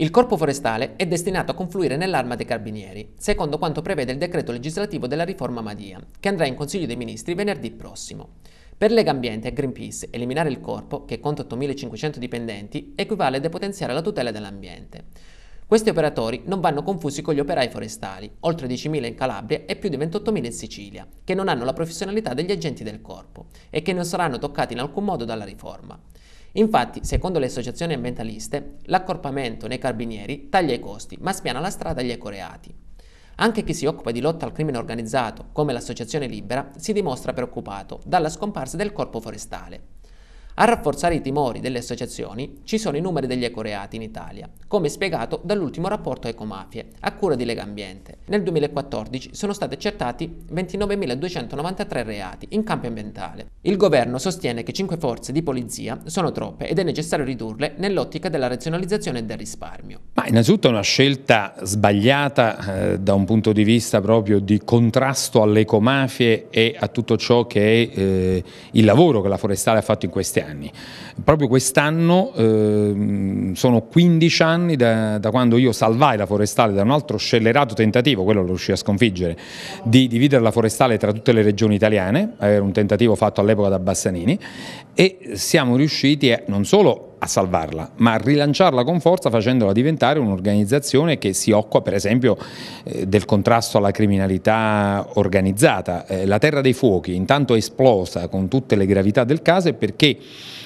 Il corpo forestale è destinato a confluire nell'arma dei carabinieri, secondo quanto prevede il decreto legislativo della riforma Madia, che andrà in Consiglio dei Ministri venerdì prossimo. Per Lega Ambiente e Greenpeace, eliminare il corpo, che conta 8.500 dipendenti, equivale a depotenziare la tutela dell'ambiente. Questi operatori non vanno confusi con gli operai forestali, oltre 10.000 in Calabria e più di 28.000 in Sicilia, che non hanno la professionalità degli agenti del corpo e che non saranno toccati in alcun modo dalla riforma. Infatti, secondo le associazioni ambientaliste, l'accorpamento nei carabinieri taglia i costi, ma spiana la strada agli ecoreati. Anche chi si occupa di lotta al crimine organizzato, come l'associazione Libera, si dimostra preoccupato dalla scomparsa del corpo forestale. A rafforzare i timori delle associazioni ci sono i numeri degli ecoreati in Italia, come spiegato dall'ultimo rapporto Ecomafie, a cura di Lega Ambiente. Nel 2014 sono stati accertati 29.293 reati in campo ambientale. Il governo sostiene che 5 forze di polizia sono troppe ed è necessario ridurle nell'ottica della razionalizzazione e del risparmio. Ma innanzitutto è una scelta sbagliata eh, da un punto di vista proprio di contrasto alle ecomafie e a tutto ciò che è eh, il lavoro che la Forestale ha fatto in questi anni anni. Proprio quest'anno eh, sono 15 anni da, da, quando io salvai la forestale da un altro scellerato tentativo, quello lo riuscì a sconfiggere, di dividere la forestale tra tutte le regioni italiane, era un tentativo fatto all'epoca da Bassanini, e siamo riusciti a, non solo a a salvarla, ma a rilanciarla con forza facendola diventare un'organizzazione che si occupa per esempio eh, del contrasto alla criminalità organizzata. Eh, la Terra dei Fuochi intanto è esplosa con tutte le gravità del caso perché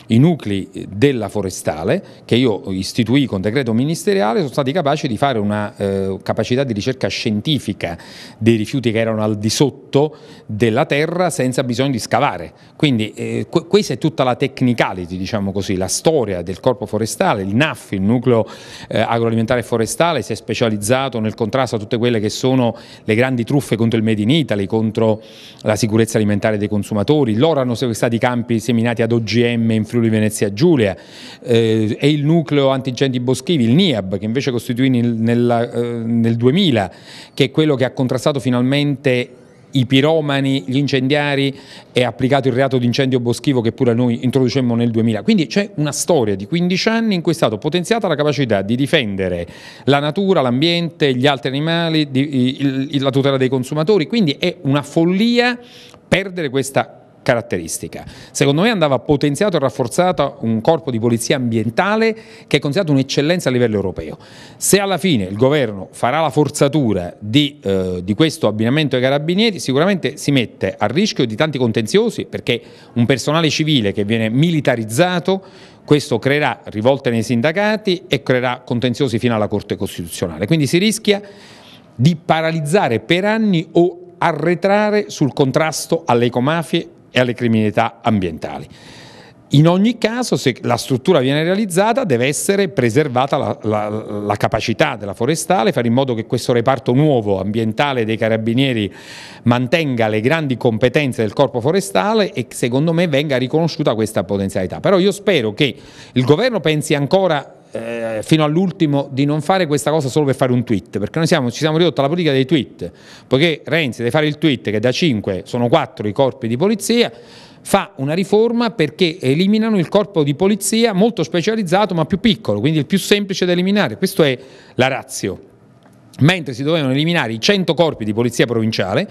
i nuclei eh, della forestale, che io istituì con decreto ministeriale, sono stati capaci di fare una eh, capacità di ricerca scientifica dei rifiuti che erano al di sotto della terra senza bisogno di scavare. Quindi eh, questa è tutta la technicality, diciamo così, la storia del corpo forestale, il NAF, il nucleo eh, agroalimentare forestale, si è specializzato nel contrasto a tutte quelle che sono le grandi truffe contro il Made in Italy, contro la sicurezza alimentare dei consumatori. Loro hanno sequestrato i campi seminati ad OGM in Friuli Venezia Giulia eh, e il nucleo Antigenti boschivi, il NIAB, che invece costituì nel, eh, nel, nel 2000, che è quello che ha contrastato finalmente i piromani, gli incendiari, e applicato il reato di incendio boschivo che pure noi introducemmo nel 2000. Quindi c'è una storia di 15 anni in cui è stata potenziata la capacità di difendere la natura, l'ambiente, gli altri animali, di, il, la tutela dei consumatori. Quindi è una follia perdere questa caratteristica. Secondo me andava potenziato e rafforzato un corpo di polizia ambientale che è considerato un'eccellenza a livello europeo. Se alla fine il governo farà la forzatura di, eh, di questo abbinamento ai carabinieri, sicuramente si mette a rischio di tanti contenziosi perché un personale civile che viene militarizzato questo creerà rivolte nei sindacati e creerà contenziosi fino alla Corte Costituzionale. Quindi si rischia di paralizzare per anni o arretrare sul contrasto alle ecomafie e alle criminalità ambientali. In ogni caso, se la struttura viene realizzata, deve essere preservata la, la, la, capacità della forestale, fare in modo che questo reparto nuovo ambientale dei carabinieri mantenga le grandi competenze del corpo forestale e secondo me venga riconosciuta questa potenzialità. Però io spero che il governo pensi ancora eh, fino all'ultimo di non fare questa cosa solo per fare un tweet, perché noi siamo, ci siamo ridotti alla politica dei tweet, poiché Renzi deve fare il tweet che da 5 sono 4 i corpi di polizia, fa una riforma perché eliminano il corpo di polizia molto specializzato ma più piccolo, quindi il più semplice da eliminare, questa è la razio mentre si dovevano eliminare i 100 corpi di polizia provinciale,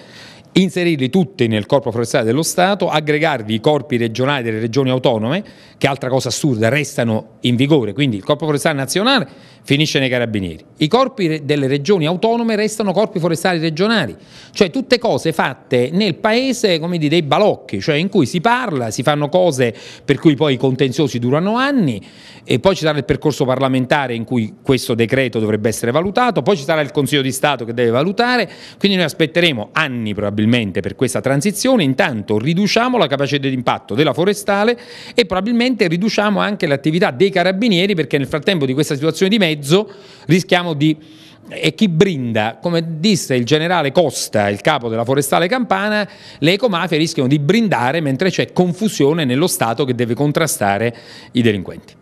inserirli tutti nel corpo forestale dello Stato, aggregarvi i corpi regionali delle regioni autonome, che altra cosa assurda, restano in vigore, quindi il corpo forestale nazionale finisce nei carabinieri, i corpi delle regioni autonome restano corpi forestali regionali, cioè tutte cose fatte nel paese come dire, dei balocchi, cioè in cui si parla, si fanno cose per cui poi i contenziosi durano anni e poi ci sarà il percorso parlamentare in cui questo decreto dovrebbe essere valutato, poi ci sarà il Consiglio di Stato che deve valutare, quindi noi aspetteremo anni probabilmente probabilmente per questa transizione, intanto riduciamo la capacità di impatto della forestale e probabilmente riduciamo anche l'attività dei carabinieri perché nel frattempo di questa situazione di mezzo rischiamo di e chi brinda, come disse il generale Costa, il capo della forestale campana, le ecomafie rischiano di brindare mentre c'è confusione nello Stato che deve contrastare i delinquenti.